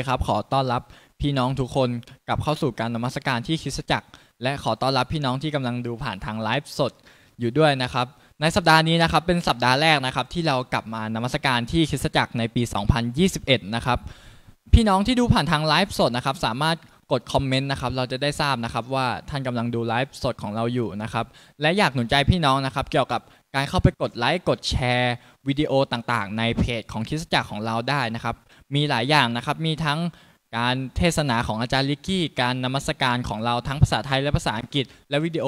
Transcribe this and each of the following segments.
คครับขอต้อนรับพี่น้องทุกคนกลับเข้าสู่การนมัสการที่คิสจักร และขอต้อนรับพี่น้องที่กำลังดูผ่านทางไลฟ์สด อยู่ด้วยนะครับ ในสัปดาห์นี้นะครับเป็นสัปดาห์แรกนะครับ ที่เรากลับมานมัสการที่คิสจักรในปี 2021 นะครับพี่น้องที่ดูผ่านทางไลฟ์สดนะครับ สามารถกดคอมเมนต์นะครับเราจะได้ทราบนะครับว่าท่านกำลังดูไลฟ์สดของเราอยู่นะครับ และอยากหนุนใจพี่น้องนะครับ เกี่ยวกับการเข้าไปกดไลค์กดแชร์วิดีโอต่างๆ ในเพจของคิสจักรของเราได้นะครับมีหลายอย่างนะครับ มีทั้งการเทศนาของอาจารย์ลิกกี้ การนมัสการของเราทั้งภาษาไทยและภาษาอังกฤษ และวิดีโอ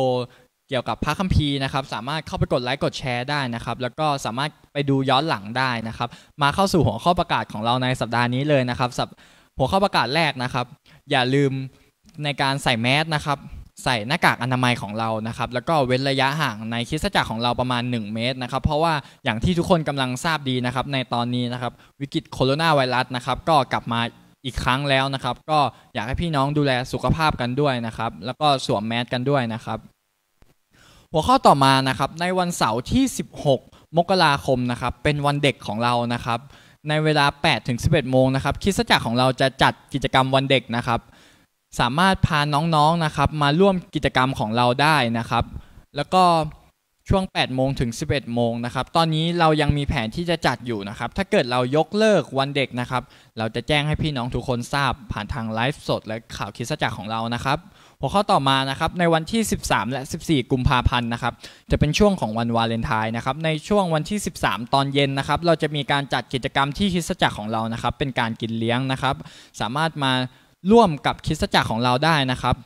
เกี่ยวกับพระคัมภีร์นะครับ สามารถเข้าไปกดไลค์กดแชร์ได้นะครับ แล้วก็สามารถไปดูย้อนหลังได้นะครับ มาเข้าสู่หัวข้อประกาศของเราในสัปดาห์นี้เลยนะครับ หัวข้อประกาศแรกนะครับ อย่าลืมในการใส่แมสนะครับใส่หน้ากากอนามัยของเรานะครับ แล้วก็เว้นระยะห่างในคิสจักรของเราประมาณ 1 เมตรนะครับเพราะว่าอย่างที่ทุกคนกำลังทราบดีนะครับ ในตอนนี้นะครับวิกฤตโคโรนาไวรัสนะครับ ก็กลับมาอีกครั้งแล้วนะครับ ก็อยากให้พี่น้องดูแลสุขภาพกันด้วยนะครับ แล้วก็สวมแมสกันด้วยนะครับ หัวข้อต่อมานะครับในวันเสาร์ที่ 16 มกราคมนะครับ เป็นวันเด็กของเรานะครับ ในเวลา8ถึง11โมงนะครับคิสจักรของเราจะจัดกิจกรรมวันเด็กนะครับสามารถพาน้องๆนนะครับมาร่วมกิจกรรมของเราได้นะครับ แล้วก็ช่วง 8 โมงถึง 11 โมงนะครับ ตอนนี้เรายังมีแผนที่จะจัดอยู่นะครับ ถ้าเกิดเรายกเลิกวันเด็กนะครับเราจะแจ้งให้พี่น้องทุกคนทราบ ผ่านทางไลฟ์สดและข่าวคิดสัจจ์ของเรานะครับ หัวข้อต่อมานะครับในวันที่ 13 และ 14 กุมภาพันธ์นะครับจะเป็นช่วงของวันวาเลนไทน์นะครับในช่วงวันที่ 13 ตอนเย็นนะครับ เราจะมีการจัดกิจกรรมที่คิดสัจจ์ของเรานะครับ เป็นการกินเลี้ยงนะครับ สามารถมาร่วมกับคิิสตจักรของเราได้นะครับ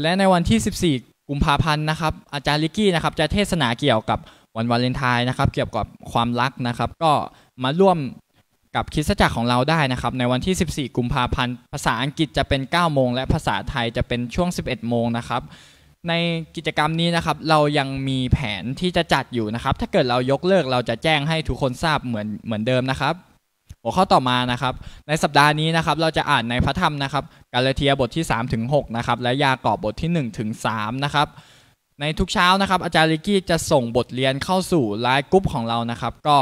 และในวันที่ 14 กุมภาพันธ์นะครับ อาจารย์ลิกกี้นะครับ จะเทศนาเกี่ยวกับวันวาเลนไทน์นะครับ เกี่ยวกับความรักนะครับ ก็มาร่วมกับคิิสตจักรของเราได้นะครับในวันที่ 14 กุมภาพันธ์ภาษาอังกฤษจะเป็น 9 โมงและภาษาไทยจะเป็นช่วง 11 โมงนะครับ ในกิจกรรมนี้นะครับเรายังมีแผนที่จะจัดอยู่นะครับถ้าเกิดเรายกเลิกเราจะแจ้งให้ทุกคนทราบเหมือนเหมือนเดิมนะครับหัวข้อต่อมานะครับ ในสัปดาห์นี้นะครับ เราจะอ่านในพระธรรมนะครับ กาลาเทียบทที่ 3 ถึง6นะครับและยากอบบทที่ 1 ถึง3นะครับ ในทุกเช้านะครับ อาจารย์ลิกี้จะส่งบทเรียนเข้าสู่ไลน์กรุ๊ปของเรานะครับ ก็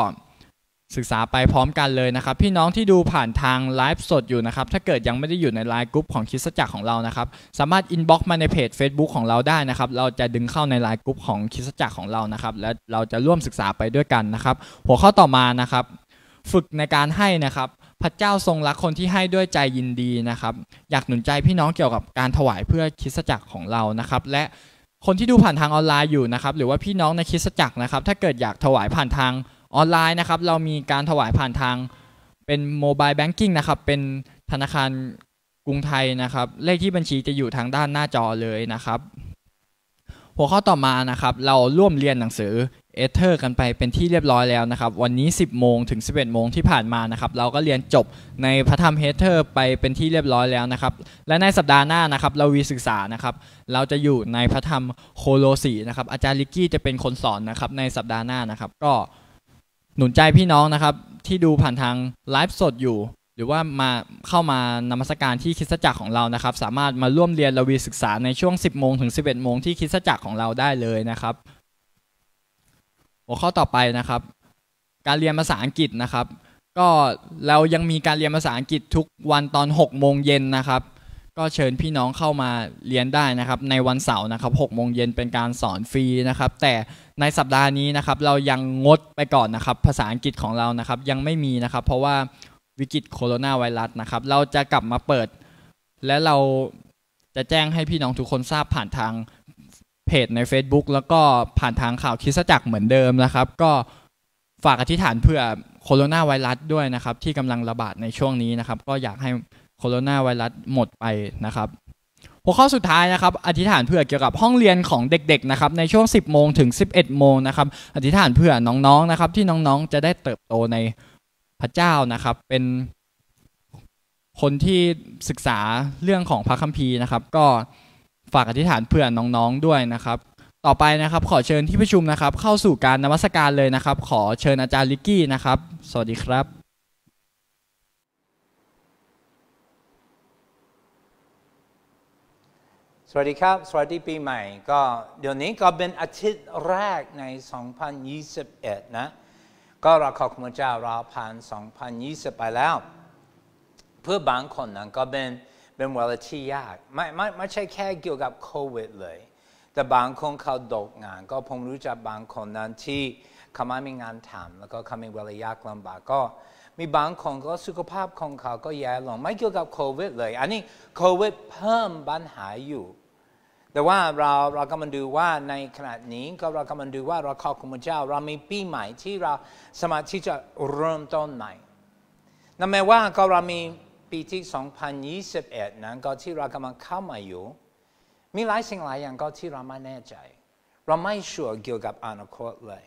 ศึกษาไปพร้อมกันเลยนะครับ พี่น้องที่ดูผ่านทางไลฟ์สดอยู่นะครับถ้าเกิดยังไม่ได้อยู่ในไลน์กรุ๊ปของคิดสัจจ์ของเรานะครับ สามารถอินบ็อกซ์มาในเพจ Facebook ของเราได้นะครับ เราจะดึงเข้าในไลน์กรุ๊ปของคิดสัจจ์ของเรานะครับ และเราจะร่วมศึกษาไปด้วยกันนะครับ หัวข้อต่อมานะครับฝึกในการให้นะครับพระเจ้าทรงรักคนที่ให้ด้วยใจยินดีนะครับ อยากหนุนใจพี่น้องเกี่ยวกับการถวายเพื่อคิิสจักรของเรานะครับ และคนที่ดูผ่านทางออนไลน์อยู่นะครับหรือว่าพี่น้องในคิิสจักรนะครับ ถ้าเกิดอยากถวายผ่านทางออนไลน์นะครับเรามีการถวายผ่านทางเป็นโมบายแบงกิ้งนะครับเป็นธนาคารกรุงไทยนะครับ เลขที่บัญชีจะอยู่ทางด้านหน้าจอเลยนะครับ หัวข้อต่อมานะครับ เราร่วมเรียนหนังสือเอเธอร์กันไปเป็นที่เรียบร้อยแล้วนะครับ วันนี้ 10 โมงถึง 11โมงที่ผ่านมานะครับ เราก็เรียนจบในพระธรรมเฮเธอร์ไปเป็นที่เรียบร้อยแล้วนะครับ และในสัปดาห์หน้านะครับ เราวีศึกษานะครับ เราจะอยู่ในพระธรรมโคโลสีนะครับอาจารย์ลิกกี้จะเป็นคนสอนนะครับในสัปดาห์หน้านะครับ ก็หนุนใจพี่น้องนะครับ ที่ดูผ่านทางไลฟ์สดอยู่ หรือว่ามาเข้ามานมัสการที่คิสจักรของเรานะครับ สามารถมาร่วมเรียนระวีศึกษาในช่วง 10โมงถึง11โมงที่คิสจักรของเราได้เลยนะครับหัวข้อต่อไปนะครับ การเรียนภาษาอังกฤษนะครับก็เรายังมีการเรียนภาษาอังกฤษทุกวันตอน6โมงเย็นนะครับก็เชิญพี่น้องเข้ามา เรียนได้นะครับในวันเสาร์นะครับ6โมงเย็นเป็นการสอนฟรีนะครับแต่ในสัปดาห์นี้นะครับเรายังงดไปก่อนนะครับภาษาอังกฤษของเรานะครับยังไม่มีนะครับเพราะว่าวิกฤตโคโรนาไวรัสนะครับเราจะกลับมาเปิด และเราจะแจ้งให้พี่น้องทุกคนทราบผ่านทางเพจใน Facebook แล้วก็ผ่านทางข่าวคิะจักรเหมือนเดิมนะครับก็ฝากอธิษฐานเพื่อโคโรนาไวรัสด้วยนะครับที่กำลังระบาดในช่วงนี้นะครับก็อยากให้โคโรนาไวรัสหมดไปนะครับหัวข้อสุดท้ายนะครับ อธิษฐานเพื่อเกี่ยวกับห้องเรียนของเด็กๆนะครับในช่วง 10โมงถึง11โมงนะครับอธิษฐานเพื่อน้องๆนะครับที่น้องๆจะได้เติบโตในพระเจ้านะครับ เป็นคนที่ศึกษาเรื่องของพระคัมภีร์นะครับ ก็ฝากอธิษฐานเผื่อน้องๆด้วยนะครับ ต่อไปนะครับ ขอเชิญที่ประชุมนะครับ เข้าสู่การนมัสการเลยนะครับ ขอเชิญอาจารย์ลิกกี้นะครับ สวัสดีครับ สวัสดีครับ สวัสดีปีใหม่ ก็เดี๋ยวนี้ก็เป็นอาทิตย์แรกใน 2021นะก็เราขอบคุณพระเจ้าเราผ่าน2020 ไปแล้ว เพื่อบางคนนนก็เป็นเป็นวาระที่ยากไม่ไม่ไม่ใช่แค่เกี่ยวกับโควิด เลย แต่บางคนเขาตกงาน ก็ผมรู้จักบางคนนั้นที่เขาไม่มีงานทำแล้วก็เขามีเวลายากลำบากก็มีบางคนก็สุขภาพของเขาก็แย่ลงไม่เกี่ยวกับโควิด เลย อันนี้โควิด เพิ่มปัญหาอยู่ แต่ว่าเราเรากำลังดูว่าในขณะนี้ก็เรากำลังดูว่าเราขอบคุณพระเจ้าเรา มีปีใหม่ที่เราสามารถที่จะเริ่มต้นใหม่นั่นหมายว่าก็เรามีปีที่ 2021 นั้นก็ที่เรากำลังเข้ามาอยู่มีหลายสิ่งหลายอย่างก็ที่เราไม่แน่ใจ เราไม่ชัวร์เกี่ยวกับอนาคตเลย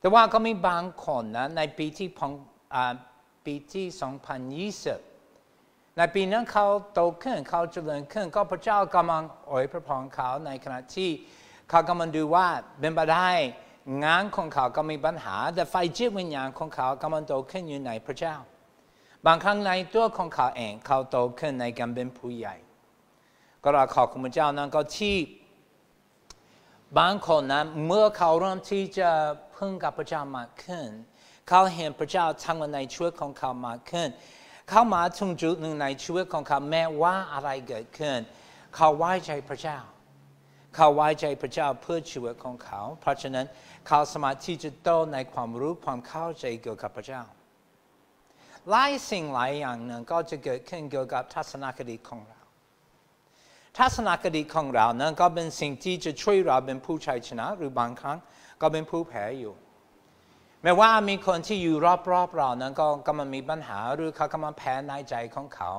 แต่ว่าก็มีบางคนนะในปีที่พงปีที่ 2020 ในปีนั้นเขาโตขึ้นเขาเจริญขึ้นก็พระเจ้ากำลังอวยพระพรเขาในขณะที่เขากำลังดูว่าเป็นไปได้งานของเขาก็มีปัญหาแต่ไฟจิตวิญญาณของเขากำลังโตขึ้นอยู่ในพระเจ้าบางครั้งในตัวของเขาเองเขาโตขึ้นในการเป็นผู้ใหญ่ก็เราขอบคุณเจ้านั้นก็ที่บางคนนั้นเมื่อเขาเริ่มที่จะพึ่งกับพระเจ้ามากขึ้นเขาเห็นพระเจ้าทำในช่วยของเขามากขึ้นเขามาถึงจุดหนึ่งในชีวิตของเขาแม้ว่าอะไรเกิดขึ้นเขาไว้ใจพระเจ้า เขาไว้ใจพระเจ้าเพื่อชีวิตของเขาเพราะฉะนั้นเขาสามารถที่จะโตในความรู้ความเข้าใจเกี่ยวกับพระเจ้าหลายสิ่งหลายอย่างนั้นก็จะเกิดขึ้นเกี่ยวกับทัศนคติของเรา ทัศนคติของเรานั้นก็เป็นสิ่งที่จะช่วยเราเป็นผู้ชัยชนะ หรือบางครั้งก็เป็นผู้แพ้อยู่ แม้ว่ามีคนที่อยู่รอบๆ เรานั้นก็กำลังมีปัญหา หรือเขากำลังแพ้ในใจของเขา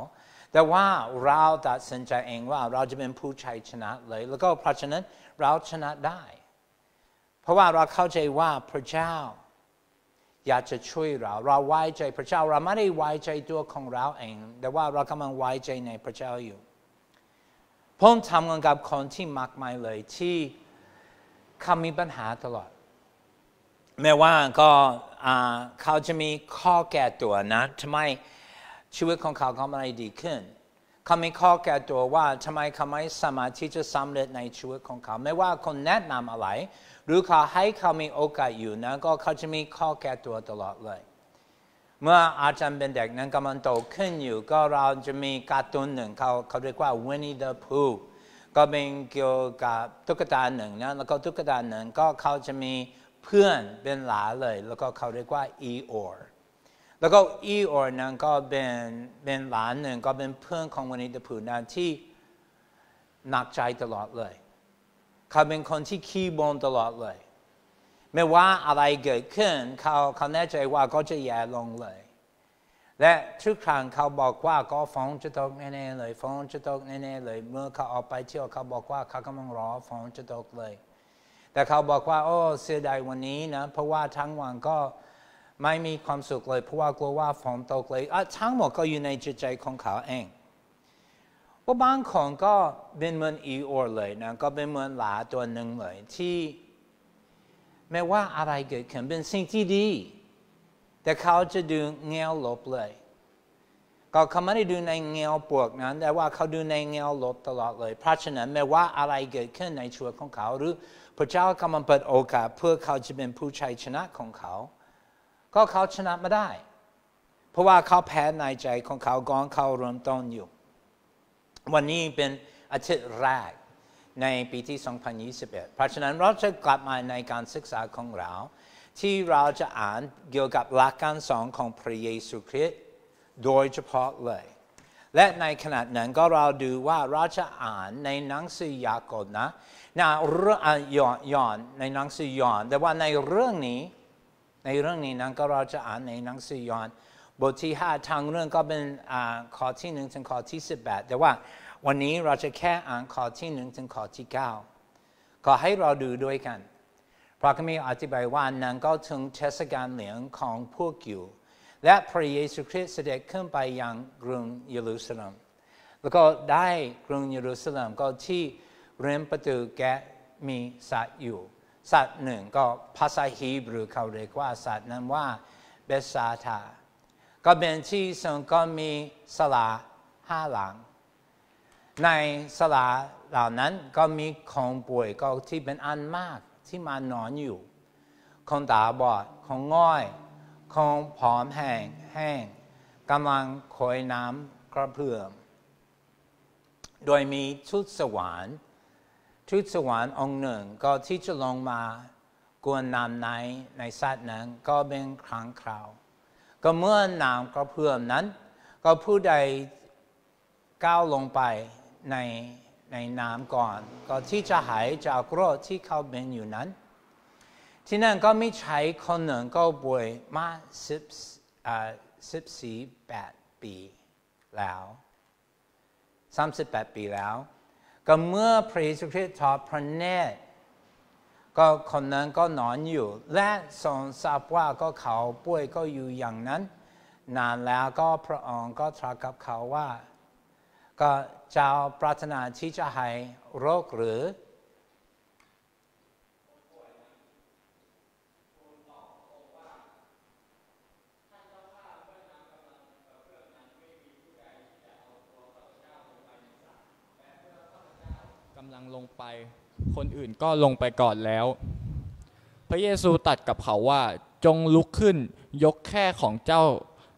แต่ว่าเราตัดสินใจเองว่าเราจะเป็นผู้ชัยชนะเลย แล้วก็เพราะฉะนั้นเราชนะได้ เพราะว่าเราเข้าใจว่าพระเจ้าอยากจะช่วยเรา เราไว้ใจพระเจ้าเราไม่ได้ไว้ใจตัวของเราเอง แต่ว่าเรากำลังไว้ใจในพระเจ้าอยู่ผมทำงานกับคนที่มากมายเลยที่เขามีปัญหาตลอด แม้ว่าก็เขาจะมีข้อแก้ตัวนะทำไมชีวิตของเขาเขาไม่ดีขึ้นเขามีข้อแก้ตัวว่าทำไมเขาไม่สามารถที่จะสำเร็จในชีวิตของเขาไม่ว่าคนแนะนำอะไรรู้เขาให้เขามีโอกาสอยู่นะก็เขาจะมีข้อแก้ตัวตลอดเลย เมื่ออาจารย์เป็นเด็กนั้นกำลังโตขึ้นอยู่ก็เราจะมีการ์ตูนหนึ่งเขาเขาเรียกว่า Winnie the Pooh ก็เป็นเกี่ยวกับตุ๊กตาหนึ่งนะแล้วก็ตุ๊กตาหนึ่งก็เขาจะมีเพื่อนเป็นหลาเลย แล้วก็เขาเรียกว่า Eeyore แล้วก็ Eeyore นั้นก็เป็นเป็นหลานหนึ่งก็เป็นเพื่อนของ Winnie the Pooh นั้นที่หนักใจตลอดเลยเขาเป็นคนที่ขี้บ่นตลอดเลยไม่ว่าอะไรเกิดขึ้นเขาเขาแน่ใจว่าก็จะแย่ลงเลย และทุกครั้งเขาบอกว่าก็ฟงจะตกแน่ๆเลยฟงจะตกแน่ๆเลย เมื่อเขาออกไปเที่ยวเขาบอกว่าเขากำลังรอฟงจะตกเลย แต่เขาบอกว่า โอ้เสียดายวันนี้นะเพราะว่าทั้งวันก็ไม่มีความสุขเลย เพราะว่ากลัวว่าฝนตกเลยทั้งหมดก็อยู่ในจิตใจของเขาเองว่าบางคนก็เป็นเหมือนอีโอเลยนะก็เป็นเหมือนหลาตัวหนึ่งเลยที่ไม่ว่าอะไรเกิดขึ้นเป็นสิ่งที่ดีแต่เขาจะดูเงาลบเลย ก็เขาไม่ได้ดูในเงาบวกนั้นแต่ว่าเขาดูในเงาลบตลอดเลยเพราะฉะนั้นไม่ว่าอะไรเกิดขึ้นในชีวิตของเขาหรือพระเจ้ากำลังเปิดโอกาสเพื่อเขาจะเป็นผู้ชัยชนะของเขา ก็เขาชนะไม่ได้ เพราะว่าเขาแพ้ในใจของเขาก่อนเขาเริ่มต้นอยู่วันนี้เป็นอาทิตย์แรกในปีที่ 2021 เพราะฉะนั้นเราจะกลับมาในการศึกษาของเรา ที่เราจะอ่านเกี่ยวกับหลักการสอนของพระเยซูคริสต์โดยเฉพาะเลย และในขณะนั้นก็เราดูว่าเราจะอ่านในหนังสือยากบนะนะเรื่องยอนในหนังสือยอนแต่ว่าในเรื่องนี้ในเรื่องนี้นั้นก็เราจะอ่านในหนังสือยอนบทที่5ทางเรื่องก็เป็นข้อที่1ถึงข้อที่18แต่ว่า วันนี้เราจะแค่อ่านข้อที่1ถึงข้อที่9ก็ให้เราดูด้วยกันพระคัมภีร์อธิบายว่านางก็ถึงเทศกาลเหลียงของพวกอยู่และพระเยซูคริสต์เสด็จขึ้นไปยังกรุงเยรูซาเล็มแล้วก็ได้กรุงเยรูซาเล็มก็ที่เรียนประตูแกมีสัตว์อยู่ สัตว์หนึ่งก็ภาษาฮีบรูเขาเรียกว่าสัตว์นั้นว่าเบสซาธาก็เป็นที่ึ่งก็มีสลาห้าหลัง ในสลาเหล่านั้นก็มีคนป่วยก็ที่เป็นอันมากที่มานอนอยู่คนตาบอดคนง่อยคนผอมแห้งแห้งกำลังคอยน้ำกระเพื่อมโดยมีชุดสวรรค์ชุดสวรรค์องค์หนึ่งก็ที่จะลงมากวนน้ำในในสัตว์นั้นก็เป็นครั้งคราวก็เมื่อน้ำกระเพื่อมนั้น ก็ผู้ใดก้าวลงไปในในน้ำก่อน ก็ที่จะหายจากโรคที่เขาเป็นอยู่นั้น ที่นั่นก็ไม่ใช้คนหนึ่งก็ป่วยมาสิบอ่าสิบสี่แปดปีแล้วสามสิบแปดปีแล้ว ก็เมื่อพระเยซูคริสต์ทอดพระเนตรก็คนนั้นก็นอนอยู่ และทรงทราบว่าก็เขาป่วยก็อยู่อย่างนั้น นานแล้วก็พระองค์ก็ตรัสกับเขาว่า ก็เจ้าปรารถนาที่จะหายโรคหรือกำลังลงไปคนอื่นก็ลงไปก่อนแล้ว พระเยซูตัดกับเขาว่าจงลุกขึ้นยกแค่ของเจ้า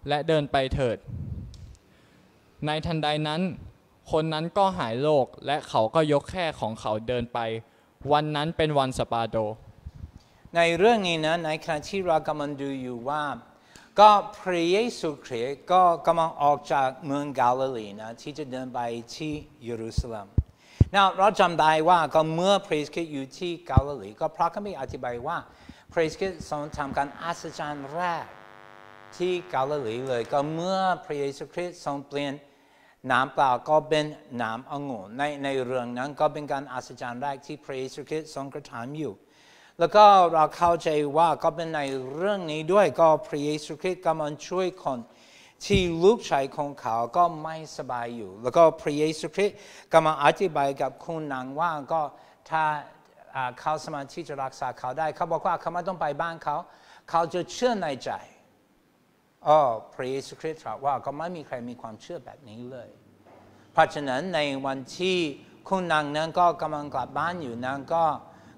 และเดินไปเถิด ในทันใดนั้น คนนั้นก็หายโรคและเขาก็ยกแค่ของเขาเดินไป วันนั้นเป็นวันสปาโด ในเรื่องนี้นะในขณะที่เรากำลังดูอยู่ว่าก็พระเยซูคริสต์ก็กำลังออกจากเมืองกาลิลีนะที่จะเดินไปที่เยรูซาเล็มเราจำได้ว่าก็เมื่อพระเยซูอยู่ที่กาลิลีก็พระคัมภีร์อธิบายว่า พระเยซูทรงทำการอัศจรรย์แรกที่กาลิลีเลยก็เมื่อพระเยซูคริสต์ทรงเปลี่ยนน้ำเปล่าก็เป็นน้ำองุ่นในในเรื่องนั้นก็เป็นการอัศจรรย์แรกที่พระเยซูคริสต์ทรงกระทำอยู่ แล้วก็เราเข้าใจว่าก็เป็นในเรื่องนี้ด้วยก็พระเยซูคริสต์กำลังช่วยคนที่ลูกชายของเขาก็ไม่สบายอยู่ แล้วก็พระเยซูคริสต์กำลังอธิบายกับคุณนางว่าก็ถ้าเขาสมาริที่จะรักษาเขาได้ เขาบอกว่าเขาไม่ต้องไปบ้านเขา เขาจะเชื่อในใจอ๋อพระเยซูคริสต์ตรัสว่าก็ไม่มีใครมีความเชื่อแบบนี้เลยเพราะฉะนั้นในวันที่คุณนางนั้นก็กำลังกลับบ้านอยู่นางก็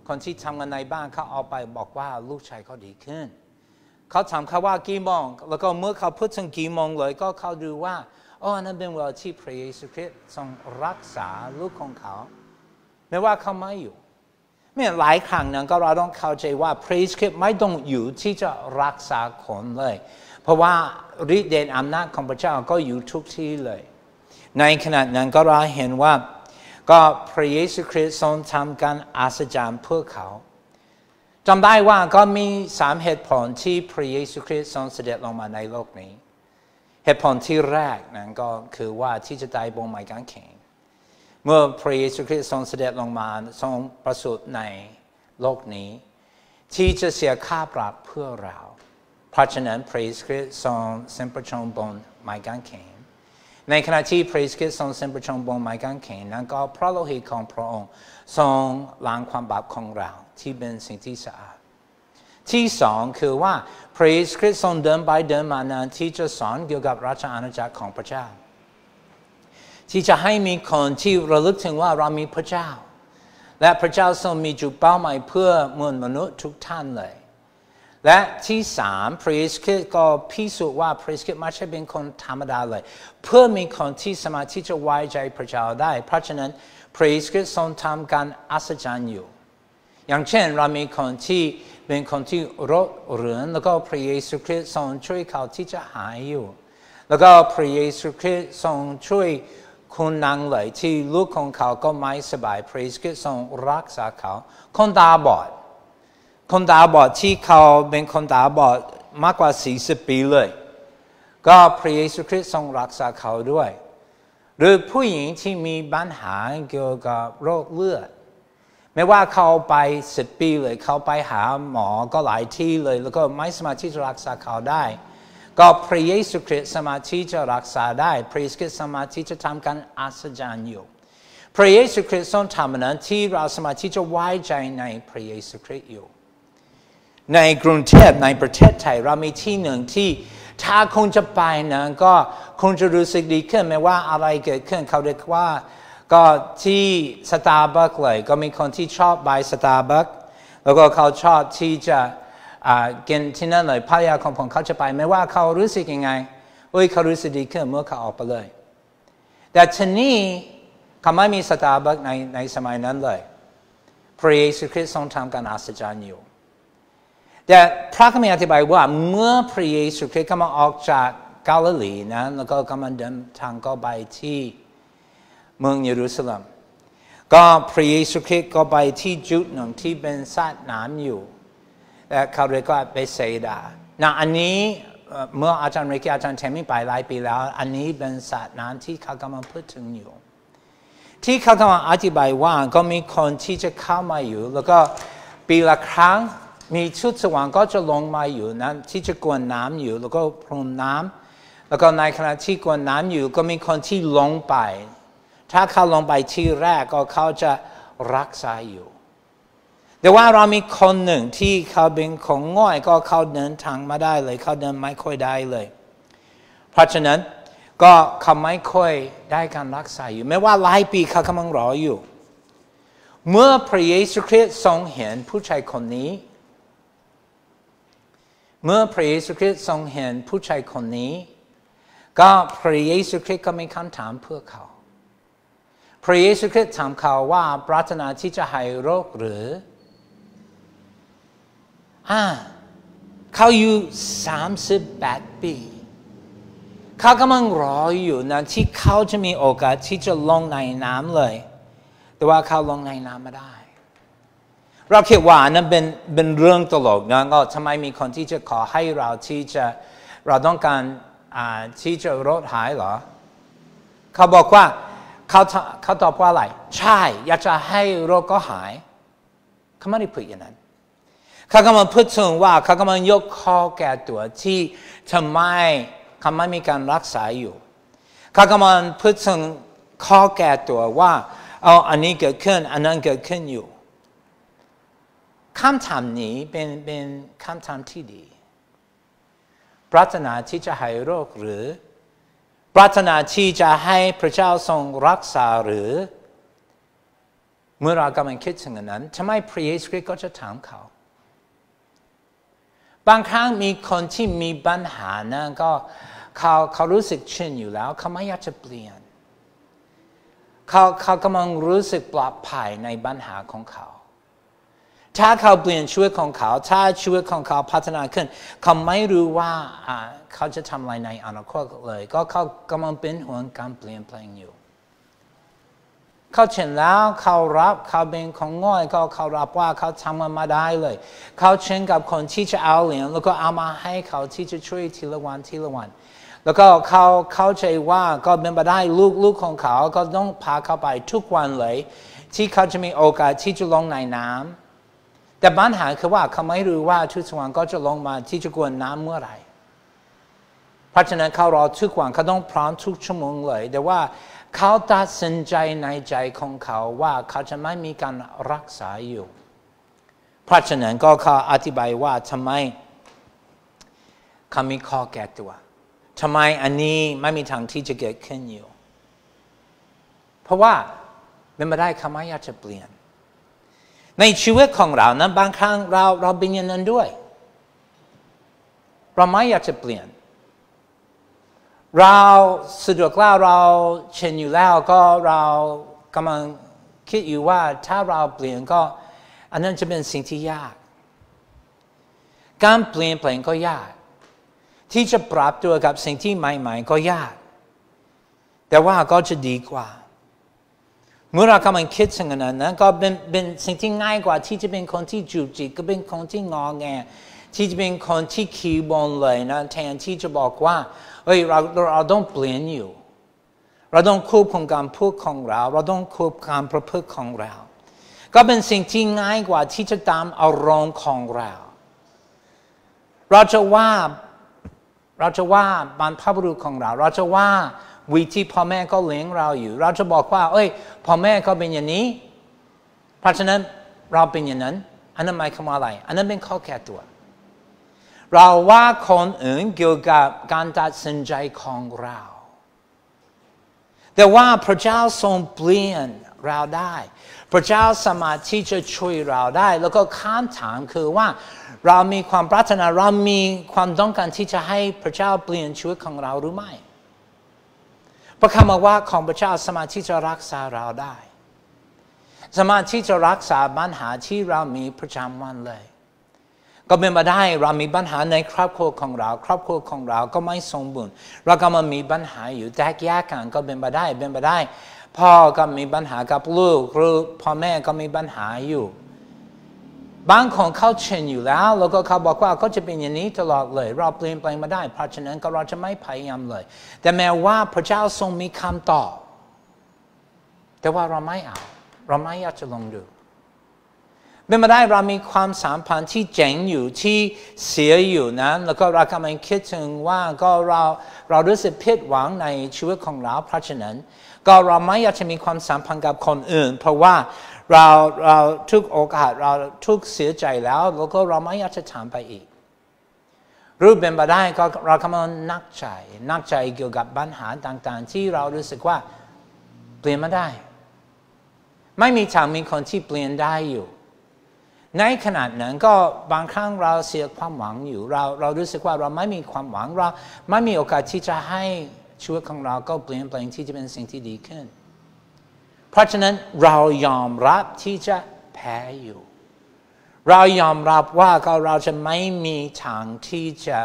คนที่ทำงานในบ้านเขาเอาไปบอกว่าลูกชายเขาดีขึ้นเขาถามเขาว่ากี่โมงแล้วก็เมื่อเขาพูดถึงกี่โมงเลย ก็เขาดูว่าอ๋อนั่นเป็นเวลาที่พระเยซูคริสต์ทรงรักษาลูกของเขาไม่ว่าเขาไม่อยู่เนี่ยหลายครั้งนั้นก็เราต้องเข้าใจว่าพระเยซูคริสต์ไม่ต้องอยู่ที่จะรักษาคนเลยเพราะว่าฤทธิ์เดชอำนาจของพระเจ้าก็อยู่ทุกที่เลย ในขณะนั้นก็เราเห็นว่า ก็พระเยซูคริสต์ทรงทำการอัศจรรย์เพื่อเขาจำได้ว่าก็มีสามเหตุผลที่พระเยซูคริสต์ทรงเสด็จลงมาในโลกนี้ เหตุผลที่แรกนั้นก็คือว่าที่จะได้บนไม้กางเขนเมื่อพระเยซูคริสต์ทรงเสด็จลงมาทรงประสูติในโลกนี้ ที่จะเสียค่าปรับเพื่อเรา เพราะฉะนั้นพระเยซูคริสต์ทรงเสด็จประชงบนไม้กางเขนในขณะที่พระเยซูคริสต์ทรงเสด็จประชงบนไม้กางเขนนั้นก็พระโลหิตของพระองค์ทรงล้างความบาปของเราที่เป็นสิ่งที่สะอาดที่สองคือว่า พระคริสต์ทรงเดินไปเดินมานานที่จะสอนเกี่ยวกับราชอาณาจักรของพระเจ้า ที่จะให้มีคนที่ระลึกถึงว่าเรา มีพระเจ้า และพระเจ้าทรงมีจุดเป้าหมายเพื่อมวลมนุษย์ทุกท่านเลย และที่สามพระเยซูคริสต์ก็พิสูจน์ว่าพระเยซูคริสต์ไม่ใช่เป็นคนธรรมดาเลย เพื่อมีคนที่สามารถที่จะไว้ใจพระเจ้าได้ เพราะฉะนั้น พระเยซูคริสต์ทรงทำการอัศจรรย์อยู่อย่างเช่นเรามีคนที่เป็นคนที่รถเรือนแล้วก็พระเยซูคริสต์ทรงช่วยเขาที่จะหายอยู่แล้วก็พระเยซูคริสต์ทรงช่วยคนนางเลยที่ลูกของเขาก็ไม่สบายพระเยซูคริสต์ทรงรักษาเขาคนตาบอดคนตาบอดที่เขาเป็นคนตาบอดมากกว่าสสี่ิบปีเลยก็พระเยซูคริสต์ทรงรักษาเขาด้วยหรือผู้หญิงที่มีปัญหาเกี่ยวกับโรคเลือดไม่ว่าเขาไปสิบปีเลย เขาไปหาหมอก็หลายที่เลย แล้วก็ไม่สามารถที่จะรักษาเขาได้ ก็พระเยซูคริสต์สามารถที่จะรักษาได้พระเยซูคริสต์สามารถที่จะทำการอัศจรรย์อยู่พระเยซูคริสต์ทรงทำนั้นที่เราสามารถที่จะไว้ใจในพระเยซูคริสต์อยู่ ในกรุงเทพในประเทศไทยเรามีที่หนึ่งที่ ถ้าคงจะไปนะก็คงจะรู้สึกดีขึ้นไม่ว่าอะไรเกิดขึ้นเขาเรียกว่าก็ที่สตาร์บัคเลย ก็มีคนที่ชอบไปสตาร์บัคแล้วก็เขาชอบที่จะกินที่นั่นเลยพายาของผมเขาจะไปไม่ว่าเขารู้สึกยังไงเอ้ยเขารู้สึกดีขึ้นเมื่อเขาออกไปเลย แต่ชนี้เขาไม่มีสตาร์บัคในในสมัยนั้นเลยพระเยซูคริสต์ทรงทำการอัศจรรย์อยู่แต่พระคัมภีร์อธิบายว่าเมื่อพระเยซูคริสต์กำลังออกจากกาลิลีนะแล้วก็กำลังเดินทางก็ไปที่เมืองเยรูซาเล็มก็พระเยซูคริสต์ก็ไปที่จุดหนึ่งที่เป็นสรดน้ำอยู่และเขาเรียกว่าเบเซดานะอันนี้เมื่ออาจารย์เรกอาจารย์เทมิไปหลายปีแล้ว อันนี้เป็นสรดน้ำที่เขากำลังพูดถึงอยู่ ที่เขากำลังอธิบายว่าก็มีคนที่จะเข้ามาอยู่ แล้วก็ปีละครั้งมีชุดสว่างก็จะลงมาอยู่นะที่จะกวนน้ำอยู่ แล้วก็พรมน้ำแล้วก็ในขณะที่กวนน้ำอยู่ก็มีคนที่ลงไปถ้าเขาลงไปที่แรกก็เขาจะรักษาอยู่ แต่ว่าเรามีคนหนึ่งที่เขาเป็นของง่อยก็เขาเดินทางมาได้เลย เขาเดินไม่ค่อยได้เลย เพราะฉะนั้นก็เขาไม่ค่อยได้การรักษาอยู่ไม่ว่าหลายปีเขากำลังรออยู่ เมื่อพระเยซูคริสต์ทรงเห็นผู้ชายคนนี้ เมื่อพระเยซูคริสต์ทรงเห็นผู้ชายคนนี้ ก็พระเยซูคริสต์ก็มีคำถามเพื่อเขาพระเยซูคริสต์ถามเขาว่าปรารถนาที่จะหายโรคหรืออ่าเขาอยู่38ปีเขากำลังรออยู่นะที่เขาจะมีโอกาสที่จะลงในน้ำเลย แต่ว่าเขาลงในน้ำไม่ได้ เราคิดว่านั้นเป็นเป็นเรื่องตลกนะก็ทำไมมีคนที่จะขอให้เราที่จะเราต้องการที่จะรดหายเหรอ เขาบอกว่าเขาเขาตอบว่าอะไร ใช่ อยากจะให้โรคก็หายเขาไม่ได้พูดอย่างนั้นเขากำลังพูดถึงว่าเขากำลังยกข้อแก่ตัวที่ทำไมเขาไม่มีการรักษาอยู่เขากำลังพูดถึงข้อแก่ตัวว่าเอาอันนี้เกิดขึ้น อันนั้นเกิดขึ้นอยู่คำถามนี้เป็นเป็นคำถามที่ดีปรารถนาที่จะหายโรคหรือปรารถนาที่จะให้พระเจ้าทรงรักษาหรือ เมื่อเรากำลังคิดถึงนั้นทำไมพระเยซูคริสต์ก็จะถามเขา บางครั้งมีคนที่มีปัญหานะก็เขาเขารู้สึกชินอยู่แล้วเขาไม่อยากจะเปลี่ยน เขาเขากำลังรู้สึกปลอดภัยในปัญหาของเขาถ้าเขาเปลี่ยนชีวิตของเขาถ้าชีวิตของเขาพัฒนาขึ้น เขาไม่รู้ว่าเขาจะทำอะไรในอนาคตเลย ก็เขากำลังเป็นห่วงการเปลี่ยนแปลงอยู่ เขาเช่นแล้วเขารับเขาเป็นของง่อยก็เขารับว่าเขาทำมันมาได้เลย เขาเช่นกับคนที่จะเอาเหรียญแล้วก็เอามาให้เขาที่จะช่วยทีละวันทีละวันแล้วก็เขาเข้าใจว่าก็เป็นไปได้ลูกลูกของเขาก็ต้องพาเขาไปทุกวันเลย ที่เขาจะมีโอกาสที่จะลงในน้ำแต่ปัญหาคือว่าเขาไม่รู้ว่าชุดสวรรค์ก็จะลงมาที่จะกวนน้ำเมื่อไรเพราะฉะนั้นเขารอทุกวันเขาต้องพร้อมทุกชั่วโมงเลย แต่ว่าเขาตัดสินใจในใจของเขาว่าเขาจะไม่มีการรักษาอยู่ เพราะฉะนั้นก็เขาอธิบายว่าทำไมเขามีข้อแก้ตัวทำไมอันนี้ไม่มีทางที่จะเกิดขึ้นอยู่ เพราะว่าเป็นไม่ได้เขาไม่อยากจะเปลี่ยนในชีวิตของเรานั้นบางครั้งเราเราเป็นอย่างนั้นด้วย เราไม่อยากจะเปลี่ยน เราสะดวกแล้วเราเช่นอยู่แล้วก็เรากำลัง คิดอยู่ว่าถ้าเราเปลี่ยนก็ อันนั้นจะเป็นสิ่งที่ยาก การเปลี่ยนแปลงก็ยาก ที่จะปรับตัวกับสิ่งที่ใหม่ๆ ก็ยาก แต่ว่าก็จะดีกว่าเมื่อเรากำลังคิดถึงนั้นนะก็เป็นเป็นสิ่งที่ง่ายกว่าที่จะเป็นคนที่จุจิก็เป็นคนที่งอแงที่จะเป็นคนที่ขี้บ่นเลยนะแทนที่จะบอกว่าเฮ้ยเราเราต้องเปลี่ยนอยู่เราต้องควบคุมการพูดของเรา เราต้องควบคุมการประพฤติของเรา ก็เป็นสิ่งที่ง่ายกว่าที่จะตามอารมณ์ของเราเราจะว่าเราจะว่าบรรพบุรุษของเราเราจะว่าวิธีพ่อแม่ก็เลี้ยงเราอยู่ เราจะบอกว่า เอ้ยพ่อแม่ก็เป็นอย่างนี้ เพราะฉะนั้นเราเป็นอย่างนั้น อันนั้นหมายความว่าอะไร อันนั้นเป็นข้อแก้ตัว เราว่าคนอื่นเกี่ยวกับการตัดสินใจของเราแต่ว่าพระเจ้าทรงเปลี่ยนเราได้พระเจ้าสามารถที่จะช่วยเราได้ แล้วก็ข้ามถามคือว่าเรามีความปรารถนาเรามีความต้องการที่จะให้พระเจ้าเปลี่ยนชีวิตของเราหรือไม่พระคำบอกว่าของพระเจ้าสมาธิจะรักษาเราได้ สมาธิจะรักษาปัญหาที่เรามีประจำวันเลย ก็เป็นมาได้เรามีปัญหาในครอบครัวของเรา ครอบครัวของเราก็ไม่สมบูรณ์เราก็มามีปัญหาอยู่ แตกแยกกันก็เป็นมาได้เป็นมาได้ พ่อก็มีปัญหากับลูก หรือพ่อแม่ก็มีปัญหาอยู่บางคนเขาเชนอยู่แล้ว แล้วก็เขาบอกว่าเขาจะเป็นอย่างนี้ตลอดเลย เราเปลี่ยนแปลงมาได้ เพราะฉะนั้นก็เราจะไม่พยายามเลย แต่แม้ว่าพระเจ้าทรงมีคำตอบ แต่ว่าเราไม่เอา เราไม่อยากจะลงดูเป็นมาได้เรามีความสามพันที่เจ๋งอยู่ที่เสียอยู่นั้นแล้วก็เรากำลังคิดถึงว่าก็เราเรารู้สึกผิดหวังในชีวิตของเรา เพราะฉะนั้น ก็เราไม่อยากจะมีความสัมพันธ์กับคนอื่น เพราะว่าเราเราทุกโอกาสเราทุกเสียใจแล้วแล้วก็เราไม่อยากจะถามไปอีก รู้เป็นไปได้ ก็เราคำว่านักใจนักใจเกี่ยวกับปัญหาต่างๆที่เรารู้สึกว่าเปลี่ยนไม่ได้ ไม่มีทางมีคนที่เปลี่ยนได้อยู่ ในขนาดนั้นก็บางครั้งเราเสียความหวังอยู่ เราเรารู้สึกว่าเราไม่มีความหวังเราไม่มีโอกาสที่จะให้ชีวิตของเราก็เปลี่ยนแปลงที่จะเป็นสิ่งที่ดีขึ้นเพราะฉะนั้นเรายอมรับที่จะแพ้อยู่ เรายอมรับว่าเราจะไม่มีทางที่จะ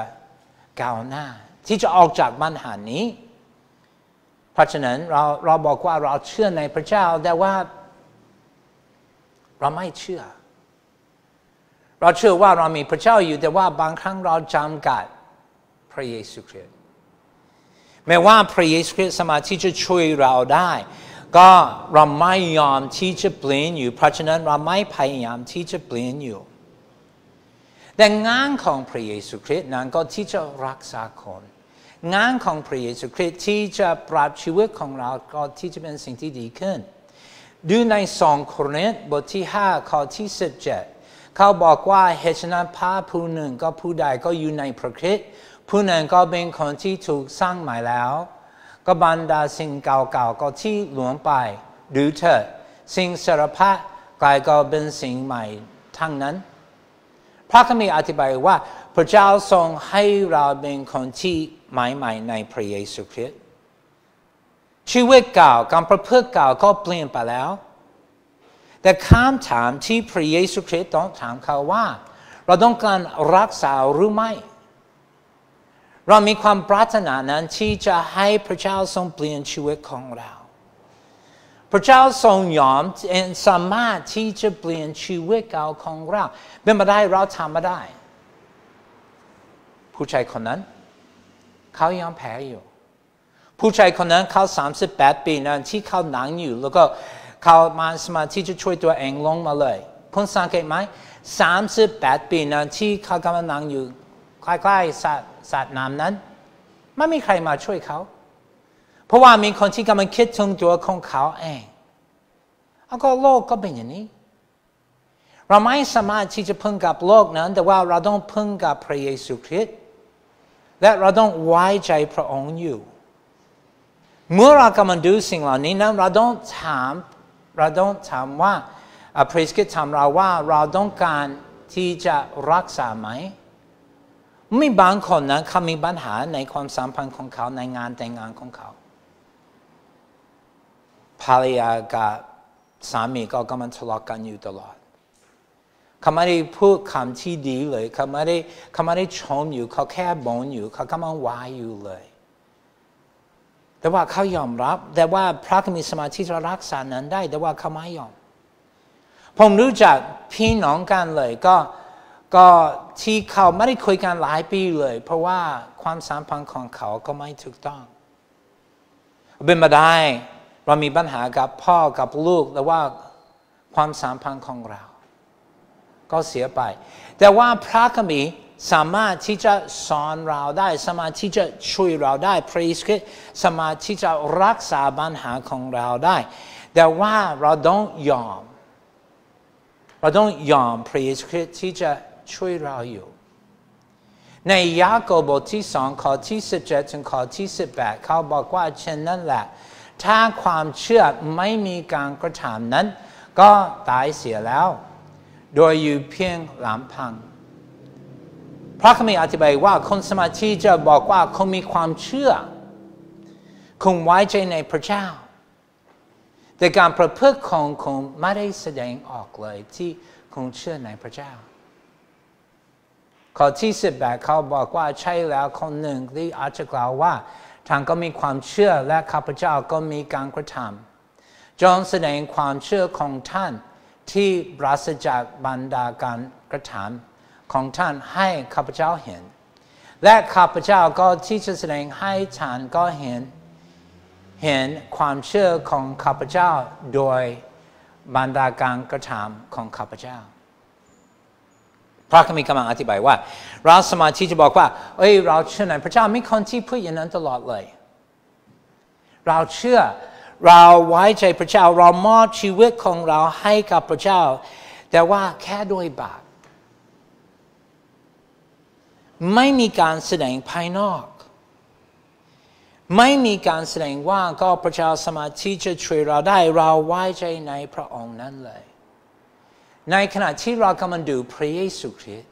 ก้าวหน้า ที่จะออกจากปัญหานี้ เพราะฉะนั้นเราเราบอกว่าเราเชื่อในพระเจ้าแต่ว่าเราไม่เชื่อ เราเชื่อว่าเรามีพระเจ้าอยู่แต่ว่าบางครั้งเราจำกัดพระเยซูคริสต์แม้ว่าพระเยซูคริสต์สามารถ ที่จะช่วยเราได้ก็เราไม่ยอมที่จะเปลี่ยนอยู่เพราะฉะนั้นเราไม่พยายามที่จะเปลี่ยนอยู่ แต่งานของพระเยซูคริสต์นั้นก็ที่จะรักษาคน งานของพระเยซูคริสต์ที่จะปรับชีวิตของเรา ก็ที่จะเป็นสิ่งที่ดีขึ้น ดูในสองโครินธ์บทที่ห้าข้อที่สิบเขาบอกว่าเหตุนั้นพระผู้หนึ่งก็ผู้ใดก็อยู่ในพระคริสต์ผู้นั้นก็เป็นคนที่ถูกสร้างใหม่แล้วก็บันดาสิ่งเก่าๆก็ที่หลวงไป หรือเถิดสิ่งสารพัดกลายก็เป็นสิ่งใหม่ทั้งนั้น พระคัมภีร์อธิบายว่า พระเจ้าทรงให้เราเป็นคนที่ใหม่ๆในพระเยซูคริสต์ชีวิตเก่าการประพฤติเก่าก็เปลี่ยนไปแล้ว แต่คำถามที่พระเยซูคริสต์ต้องถามเขาว่า เราต้องการรักษาหรือไม่เรามีความปรารถนานั้นที่จะให้พระเจ้าทรงเปลี่ยนชีวิตของเราพระเจ้าทรงยอมสามารถที่จะเปลี่ยนชีวิตเก่าของเราเป็นมาได้เราทำมาได้ ผู้ชายคนนั้นเขายอมแพ้อยู่ ผู้ชายคนนั้นเขา 38 ปีนั้นที่เขาหนังอยู่แล้วก็เขามาสมาธิจะช่วยตัวเองลงมาเลยคุณสังเกตไหม38 ปีนั้นที่เขากำลังนังอยู่คล้าย ๆสัตวสว์น้ำนั้นไม่มีใครมาช่วยเขาเพราะว่ามีคนที่กำลังคิดถึงตัวของเขาเองแล้วก็โลกก็เป็นอย่างนี้ เราไม่สามารถที่จะพึ่งกับโลกนั้น แต่ว่าเราต้องพึ่งกับพระเยซูคริสต์และเราต้องไว้ใจพระองค์อยู่ เมื่อเรากำลังดูสิ่งเหล่านี้นั้น เราต้องถาม เราต้องถามว่าพระเยซูคริสต์ถามเราว่าเราต้องการที่จะรักษาไหมมีบางคนนะเขามีปัญหาในความสัมพันธ์ของเขา ในงานแต่งงานของเขาภรรยากับสามีก็กำลังทะเลาะกันอยู่ตลอดเขาไม่ได้พูดคำที่ดีเลยเขาไม่ได้เขาไม่ได้ชมอยู่เขาแค่บ่นอยู่เขากำลังวายอยู่เลย แต่ว่าเขายอมรับ แต่ว่าพระมีสมาธิจะรักษานั้นได้ แต่ว่าเขาไม่ยอม ผมรู้จักพี่น้องกันเลยก็ก็ที่เขาไม่ได้คุยกันหลายปีเลย เพราะว่าความสัมพันธ์ของเขาก็ไม่ถูกต้อง เป็นมาได้เรามีปัญหากับพ่อกับลูก แต่ว่าความสัมพันธ์ของเรา ก็เสียไป แต่ว่าพระคัมภีร์สามารถที่จะสอนเราได้ สามารถที่จะช่วยเราได้ พระอิสคสามารถที่จะรักษาปัญหาของเราได้ แต่ว่าเราต้องยอม เราต้องยอมพระอิสคที่จะช่วยเราอยู่ ในยากบทที่สองข้อที่สิบเจ็ดถึงข้อที่สิบแปดเขาบอกว่าเช่นนั้นแหละ ถ้าความเชื่อไม่มีการกระทำนั้น ก็ตายเสียแล้ว โดยอยู่เพียงลำพัง พระคัมภีร์อธิบายว่าคนสมาธิจะบอกว่าคงมีความเชื่อ คงไว้ใจในพระเจ้า แต่การประพฤติของคงไม่ได้แสดงออกเลยที่คงเชื่อในพระเจ้าข้อที่สิบแปดเขาบอกว่าใช่แล้วคนหนึ่งที่อาจจะกล่าวว่าทางก็มีความเชื่อและข้าพเจ้าก็มีการกระทำจงแสดงความเชื่อของท่านที่ปราศจากบรรดาการกระทำของท่านให้ข้าพเจ้าเห็น และข้าพเจ้าก็ที่จะแสดงให้ท่านก็เห็นเห็นความเชื่อของข้าพเจ้าโดยบรรดาการกระทำของข้าพเจ้าพระคัมภีร์กำลังอธิบายว่า เราสมาธิจะบอกว่า เอ้ยเราเชื่อในพระเจ้าไม่คนที่พูดอย่างนั้นตลอดเลย เราเชื่อเราไว้ใจพระเจ้าเรามอบชีวิตของเราให้กับพระเจ้า แต่ว่าแค่ด้วยบาปไม่มีการแสดงภายนอก ไม่มีการแสดงว่าก็พระเจ้าสมาธิจะช่วยเราได้เราไว้ใจในพระองค์นั้นเลยในขณะที่เรากำลังดูพระเยซูคริสต์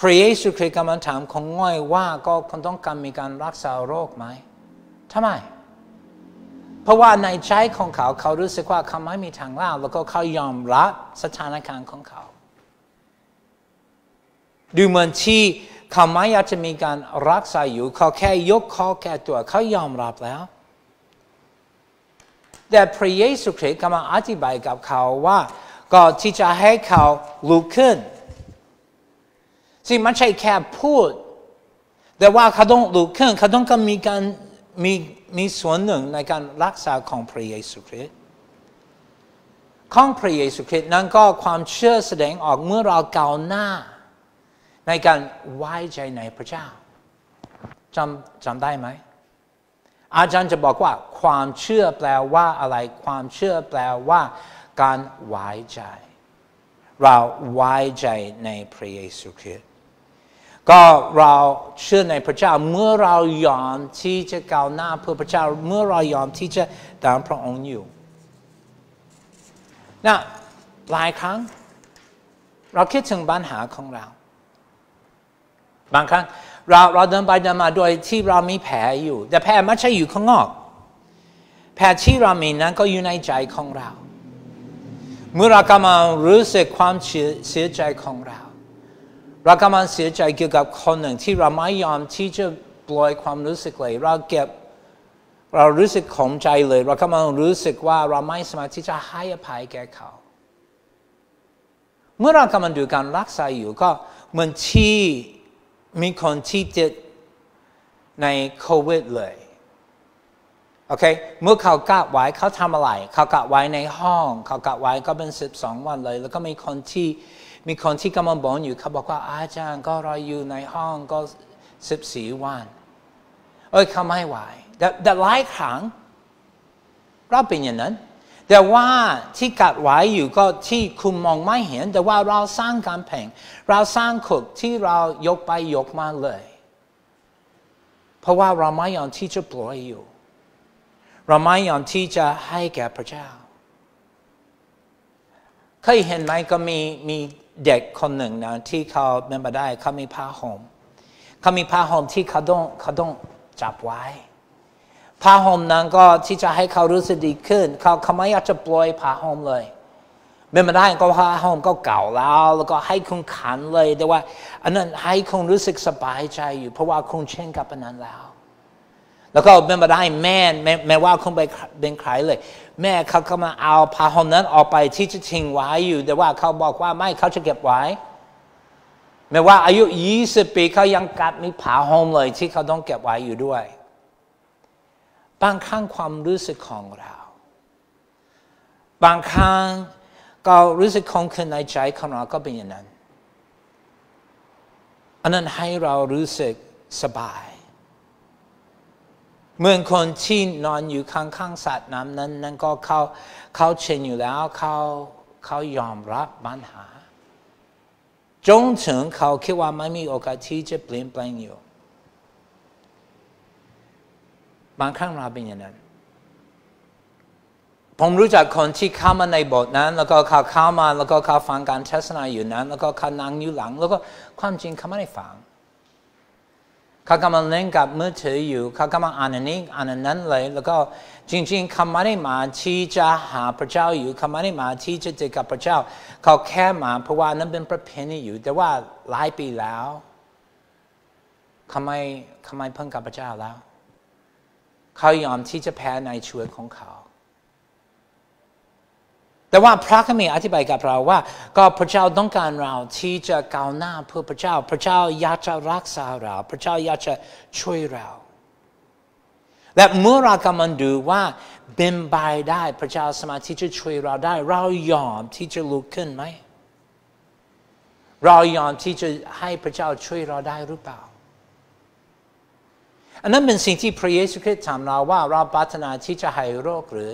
พระเยซูคริสต์กำลังถามของง่อยว่า ก็คนต้องการมีการรักษาโรคไหมทำไม เพราะว่าในใจของเขาเขารู้สึกว่าเขาไม่มีทางล่าแล้วก็เขายอมรับสถานการณ์ของเขา ดูเหมือนที่เขาไม่อยากจะมีการรักษาอยู่เขาแค่ยกข้อแก้ตัว เขายอมรับแล้ว แต่พระเยซูคริสต์กำลังอธิบายกับเขาว่าก็ที่จะให้เขาลุกขึ้นซึ่งนใช่แค่พูด แต่ว่าเขาต้องลุกขึ้น เขาต้องก็มีการมีมีส่วนหนึ่งในการรักษาของพระเยซูคริสต์ ของพระเยซูคริสต์นั้นก็ความเชื่อแสดงออกเมื่อเราเก่าวหน้า ในการไว้ใจในพระเจ้าจำจำได้ไหมอาจารย์จะบอกว่าความเชื่อแปลว่าอะไร ความเชื่อแปลว่าการไว้ใจ เราไว้ใจในพระเยซูคริสต์ก็เราเชื่อในพระเจ้าเมื่อเรายอมที่จะก้าวหน้าเพื่อพระเจ้าเมื่อเรายอมที่จะตามพระองค์อยู่นะหลายครั้งเราคิดถึงปัญหาของเรา บางครั้งเราเราเดินไปเดินมาโดยที่เรามีแผลอยู่ แต่แผลไม่ใช่อยู่ข้างนอก แผลที่เรามี นั้นก็อยู่ในใจของเราเมื่อเรากำลังรู้สึกความเสียใจของเราเรากำลังเสียใจเกี่ยวกับคนหนึ่งที่เราไม่ยอมที่จะปล่อยความรู้สึกเลย เราเก็บเรารู้สึกขมใจเลย เรากำลังรู้สึกว่าเราไม่สามารถที่จะให้อภัยแก่เขา เมื่อเรากำลังดูการรักษาอยู่ก็เหมือนที่มีคนที่ติดในโควิดเลยโอเค เมื่อเขากะไว้เขาทำอะไร เขากะไว้ในห้อง เขากะไว้ก็เป็นสสิบองวันเลย แล้วก็มีคนที่มีคนที่กำลังบ่นอยู่เขาบอกว่าอาจารย์ ก็รออยู่ในห้องก็สสิบี่วัน เอ้ยเขาไม่ไหวแต่แต่หลายครั้งเราเป็นอย่างนั้นแต่ว่าที่กัดไว้อยู่ก็ที่คุณมองไม่เห็น แต่ว่าเราสร้างกำแพงเราสร้างขุดที่เรายกไปยกมาเลย เพราะว่าเราไม่ยอมที่จะปล่อยอยู่เราไม่ยอมที่จะให้แก่พระเจ้า เคยเห็นไหมก็มีมีเด็กคนหนึ่งนะที่เขาเป็นมาได้เขามีผ้าห่มเขามีผ้าห่มที่เขาต้องเขาต้องจับไว้ผ้าห่มนั้นก็ที่จะให้เขารู้สึกดีขึ้น เขาเขาไม่อยากจะปล่อยผ้าห่มเลยเป็นมาได้ก็ผ้าห่มก็เก่าแล้วแล้วก็ให้คุณขันเลยแต่ว่าอันนั้นให้คุณรู้สึกสบายใจอยู่ เพราะว่าคุณเช่นกับนั้นแล้วแล้วก็ไม่มาได้แม่แม่ว่าคงไปเป็นใครเลย แม่เขาก็มาเอาพาหอมนั้นออกไปที่จะทิ้งไว้อยู่ แต่ว่าเขาบอกว่าไม่เขาจะเก็บไว้ แม้ว่าอายุ20ปีเขายังกัดมีผาหอมเลย ที่เขาต้องเก็บไว้อยู่ด้วย บางครั้งความรู้สึกของเรา บางครั้งก็รู้สึกของคนในใจของเราก็เป็นอย่างนั้นอันนั้นให้เรารู้สึกสบายเมือนคนที่นอนอยู่ข้างๆสว์น้ำนั้นนั้นก็เขาเขาเชนอยู่แล้วเขาเขายอมรับปัญหาจงถึงเขาคิดว่าไม่มีโอกาสที่จะเปลี่ยนแปลงอยู่บางครั้งเราเป็นอย่างนั้นผมรู้จักคนที่เข้ามาในบทนั้นแล้วก็เขาเข้ามาแล้วก็เขาฟังการเทศนาอยู่นั้นแล้วก็เขานั่งอยู่หลังแล้วก็ความจริงเขาไม่ได้ฟังเขากำลังเล่นกับมือถืออยู่เขากำลังอ่านนี้อ่านนั้นเลยแล้วก็จริงๆเขาไม่ได้มาที่จะหาพระเจ้าอยู่เขาไม่ได้มาที่จะเจอกับพระเจ้า เขาแค่มาเพราะว่านั้นเป็นประเพณีอยู่ แต่ว่าหลายปีแล้วเขาไม่เขาไม่เพิ่งกับพระเจ้าแล้ว เขายอมที่จะแพ้ในชีวิตของเขาแต่ว่าพระคัมภีร์อธิบายกับเราว่าก็พระเจ้าต้องการเราที่จะก้าวหน้าเพื่อพระเจ้าพระเจ้าอยากจะรักษาเรา พระเจ้าอยากจะช่วยเรา และเมื่อเรากำลังดูว่าเป็นไปได้พระเจ้าสามารถที่จะช่วยเราได้ เรายอมที่จะลุกขึ้นไหม เรายอมที่จะให้พระเจ้าช่วยเราได้หรือเปล่าอันนั้นเป็นสิ่งที่พระเยซูคริสต์ถามเราว่าเราปรารถนาที่จะหายโรคหรือ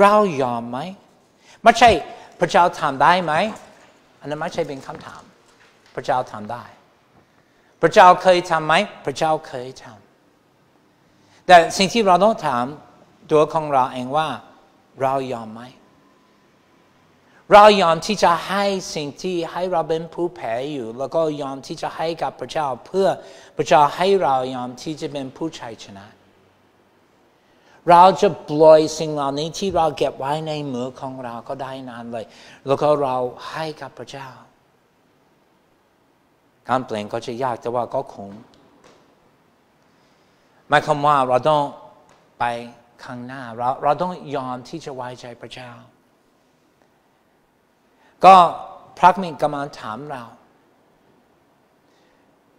เรายอมไหมไม่ใช่พระเจ้าทำได้ไหมอันนั้นไม่ใช่เป็นคำถาม พระเจ้าทำได้ พระเจ้าเคยทำไหม พระเจ้าเคยทำแต่สิ่งที่เราต้องถามตัวของเราเองว่า เรายอมไหม เรายอมที่จะให้สิ่งที่ให้เราเป็นผู้แพ้อยู่ แล้วก็ยอมที่จะให้กับพระเจ้าเพื่อพระเจ้าให้เรายอมที่จะเป็นผู้ชัยชนะเราจะปล่อยสิ่งเหล่านี้ที่เราเก็บไว้ในมือของเราก็ได้นานเลย แล้วก็เราให้กับพระเจ้า การเปลี่ยนก็จะยากแต่ว่าก็คงหมายความว่าเราต้องไปข้างหน้า เราเราต้องยอมที่จะไว้ใจพระเจ้า ก็พระมิกำลังถามเรา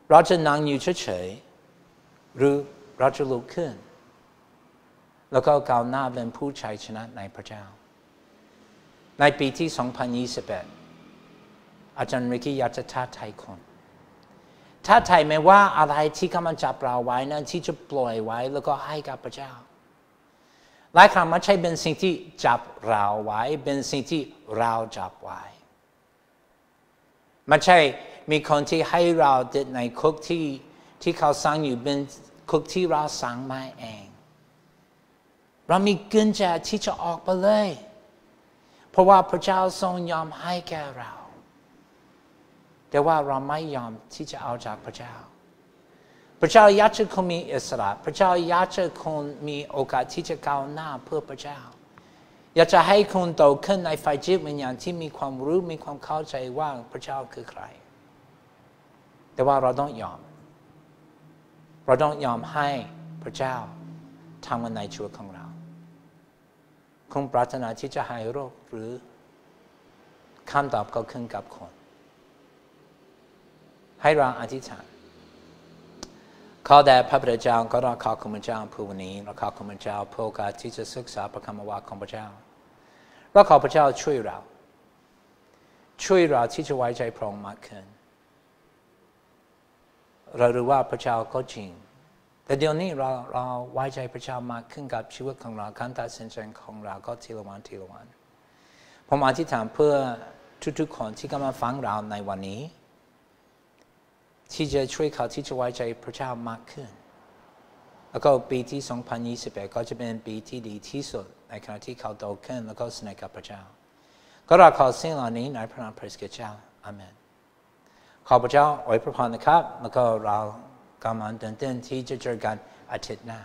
เราจะนั่งอยู่เฉยๆหรือเราจะลุกขึ้นแล้วก็ก้าวหน้าเป็นผู้ชัยชนะในพระเจ้าในปีที่2021อาจารย์ริกี้อยากจะท้าทายคนท้าทายไม่ว่าอะไรที่กำลังจับเราไว้นั้นที่จะปล่อยไว้แล้วก็ให้กับพระเจ้า หลายครั้งมันใช่เป็นสิ่งที่จับเราไว้เป็นสิ่งที่เราจับไว้มันใช่มีคนที่ให้เราติดในคุกที่ที่เขาสร้างอยู่เป็นคุกที่เราสร้างมาเองเรามีกุญแจที่จะออกไปเลย เพราะว่าพระเจ้าทรงยอมให้แก่เรา แต่ว่าเราไม่ยอมที่จะเอาจากพระเจ้า พระเจ้าอยากจะคนมีอิสระ พระเจ้าอยากจะคนมีโอกาสที่จะก้าวหน้าเพื่อพระเจ้า อยากจะให้คนโตขึ้นในฝ่ายจิตวิญญาณที่มีความรู้มีความเข้าใจว่าพระเจ้าคือใคร แต่ว่าเราต้องยอม เราต้องยอมให้พระเจ้าทำงานในชีวิตของเราคงปรารถนาที่จะหายโรคหรือคำตอบก็ขึ้นกับคนให้เราอธิษฐานขอแด่พระพุทธเจ้าก็เราขอคุณพระเจ้าผู้วันนี้เราขอคุณพระเจ้าผู้กาที่จะศึกษาพระคำวาของพระเจ้าเราขอพระเจ้าช่วยเรา ช่วยเราที่จะไว้ใจพระองค์มากขึ้นเรารู้ว่าพระเจ้าก็จริงแต่เดี๋ยวนี้เราเราไว้ใจพระเจ้ามากขึ้นกับชีวิตของเราการตัดสินใจของเราก็ทีละวันทีละวันผมอธิษฐานเพื่อทุกๆคนที่กำลังฟังเราในวันนี้ที่จะช่วยเขาที่จะไว้ใจพระเจ้ามากขึ้นแล้วก็ปีที่2021ก็จะเป็นปีที่ดีที่สุดในขณะที่เขาโตขึ้นแล้วก็สนิทกับพระเจ้าก็เราขอสิ่งเหล่านี้ในพระนามพระเจ้าอาเมนขอพระเจ้าอวยพรนะครับแล้วก็เราก่รมอนตื่นเต้นที่จะเจอกันอาทิตย์หน้า